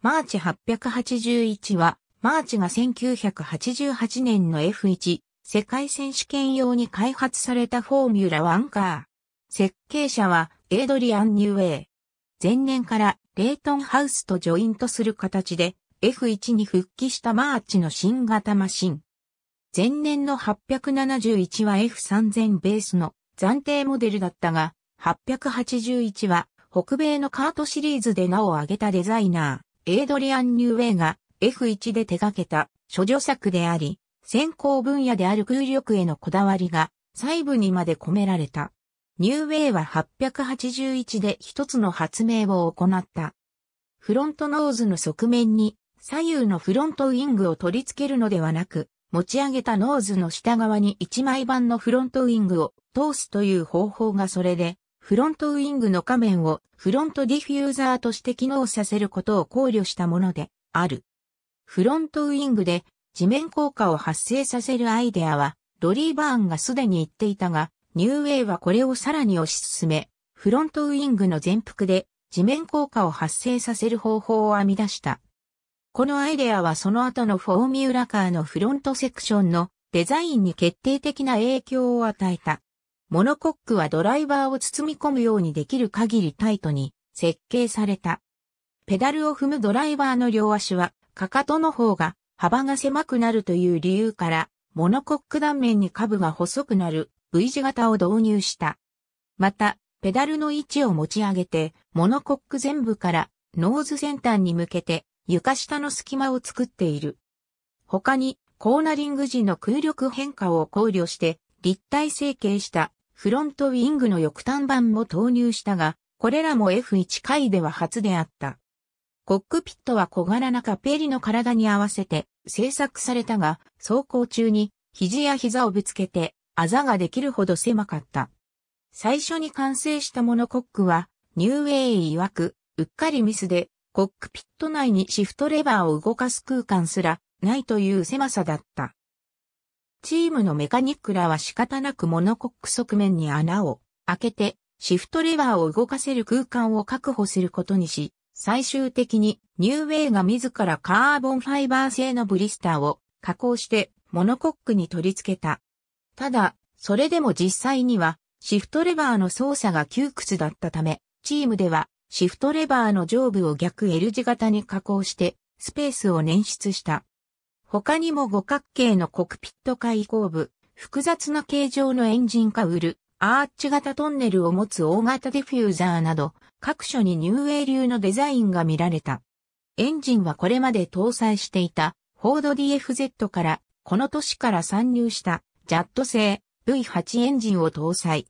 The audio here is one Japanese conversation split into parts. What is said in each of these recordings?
マーチ881は、マーチが1988年の F1 世界選手権用に開発されたフォーミュラワンカー。設計者はエイドリアン・ニューウェイ。前年からレイトンハウスとジョイントする形で F1 に復帰したマーチの新型マシン。前年の871は F3000 ベースの暫定モデルだったが、881は北米のカートシリーズで名を挙げたデザイナー。エイドリアン・ニューウェイが F1 で手掛けた諸女作であり、先行分野である空力へのこだわりが細部にまで込められた。ニューウェイは881で一つの発明を行った。フロントノーズの側面に左右のフロントウィングを取り付けるのではなく、持ち上げたノーズの下側に1枚板のフロントウィングを通すという方法がそれでフロントウィングの仮面をフロントディフューザーとして機能させることを考慮したものである。フロントウィングで地面効果を発生させるアイデアは、ロリーバーンがすでに言っていたが、ニューウェイはこれをさらに推し進め、フロントウィングの全幅で地面効果を発生させる方法を編み出した。このアイデアはその後のフォーミュラカーのフロントセクションのデザインに決定的な影響を与えた。モノコックはドライバーを包み込むようにできる限りタイトに設計された。ペダルを踏むドライバーの両足は、かかとの方が幅が狭くなるという理由から、モノコック断面に下部が細くなる V 字型を導入した。また、ペダルの位置を持ち上げて、モノコック全部からノーズ先端に向けて床下の隙間を作っている。他に、コーナリング時の空力変化を考慮して立体成形したフロントウィングの翼端板も投入したが、これらも F1 回では初であった。コックピットは小柄なカペリの体に合わせて製作されたが、走行中に肘や膝をぶつけて、あざができるほど狭かった。最初に完成したモノコックは、ニューウェイ曰く、うっかりミスで、コックピット内にシフトレバーを動かす空間すら、ないという狭さだった。チームのメカニックらは仕方なくモノコック側面に穴を開けて、シフトレバーを動かせる空間を確保することにし、最終的にニューウェイが自らカーボンファイバー製のブリスターを加工してモノコックに取り付けた。ただ、それでも実際にはシフトレバーの操作が窮屈だったため、チームではシフトレバーの上部を逆 L 字型に加工してスペースを捻出した。他にも五角形のコクピット開口部、複雑な形状のエンジンカウル、アーチ型トンネルを持つ大型ディフューザーなど、各所にニューエイ流のデザインが見られた。エンジンはこれまで搭載していた、フォード DFZ から、この年から参入した、ジャット製 V8 エンジンを搭載。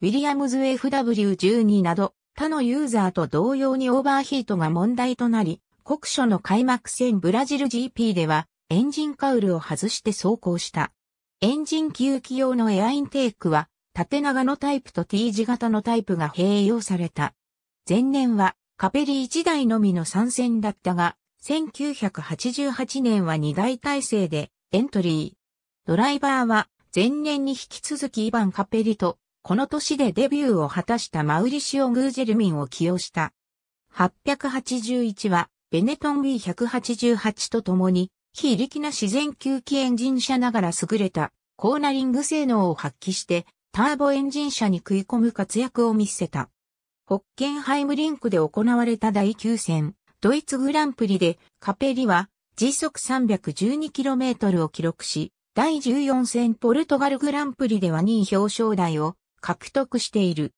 ウィリアムズ FW12 など、他のユーザーと同様にオーバーヒートが問題となり、国書の開幕戦ブラジル GP ではエンジンカウルを外して走行した。エンジン吸気用のエアインテークは、縦長のタイプと T 字型のタイプが併用された。前年はカペリ1台のみの参戦だったが、1988年は2台体制でエントリー。ドライバーは前年に引き続きイバン・カペリと、この年でデビューを果たしたマウリシオ・グージェルミンを起用した。881はベネトン B188 と共に非力な自然吸気エンジン車ながら優れたコーナリング性能を発揮してターボエンジン車に食い込む活躍を見せた。ホッケンハイムリンクで行われた第9戦、ドイツグランプリでカペリは時速 312km を記録し、第14戦ポルトガルグランプリでは2位表彰台を獲得している。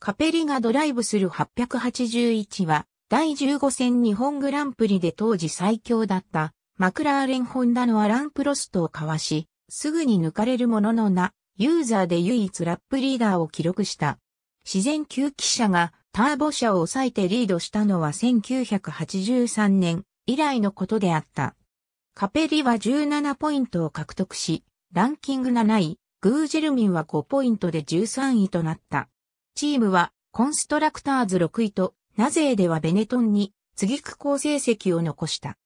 カペリがドライブする881は、第15戦日本グランプリで当時最強だったマクラーレンホンダのアラン・プロストをかわし、すぐに抜かれるもののな、ユーザーで唯一ラップリーダーを記録した。自然吸気車がターボ車を抑えてリードしたのは1983年以来のことであった。カペリは17ポイントを獲得し、ランキング7位、グージェルミンは5ポイントで13位となった。チームはコンストラクターズ6位と、ナゼーではベネトンに次く好成績を残した。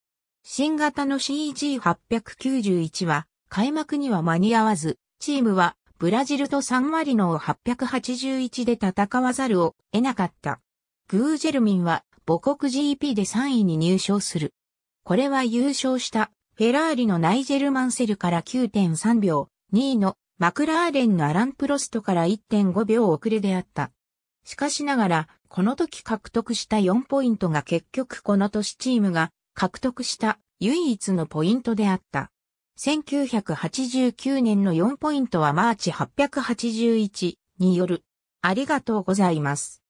新型の CG891 は開幕には間に合わず、チームはブラジルと3割の881で戦わざるを得なかった。グージェルミンは母国 GP で3位に入賞する。これは優勝したフェラーリのナイジェル・マンセルから9.3秒、2位のマクラーレンのアラン・プロストから1.5秒遅れであった。しかしながら、この時獲得した4ポイントが結局この年チームが獲得した唯一のポイントであった。1989年の4ポイントはマーチ881による。ありがとうございます。